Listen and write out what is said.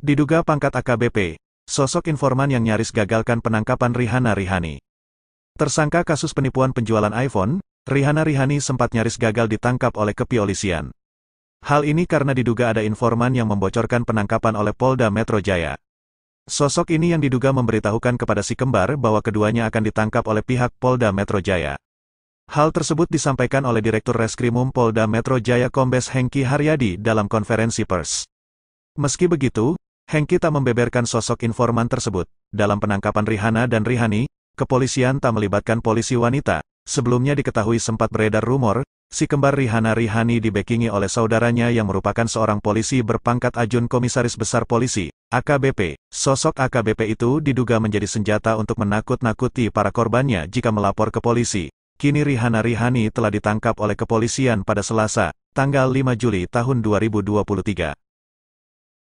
Diduga pangkat AKBP, sosok informan yang nyaris gagalkan penangkapan Rihanna Rihani. Tersangka kasus penipuan penjualan iPhone, Rihanna Rihani sempat nyaris gagal ditangkap oleh kepolisian. Hal ini karena diduga ada informan yang membocorkan penangkapan oleh Polda Metro Jaya. Sosok ini yang diduga memberitahukan kepada si kembar bahwa keduanya akan ditangkap oleh pihak Polda Metro Jaya. Hal tersebut disampaikan oleh Direktur Reskrimum Polda Metro Jaya Kombes Hengki Haryadi dalam konferensi pers. Meski begitu, Hengkita membeberkan sosok informan tersebut. Dalam penangkapan Rihanna dan Rihani, kepolisian tak melibatkan polisi wanita. Sebelumnya diketahui sempat beredar rumor, si kembar Rihanna Rihani dibekingi oleh saudaranya yang merupakan seorang polisi berpangkat ajun komisaris besar polisi, AKBP. Sosok AKBP itu diduga menjadi senjata untuk menakut-nakuti para korbannya jika melapor ke polisi. Kini Rihanna Rihani telah ditangkap oleh kepolisian pada Selasa, tanggal 5 Juli tahun 2023.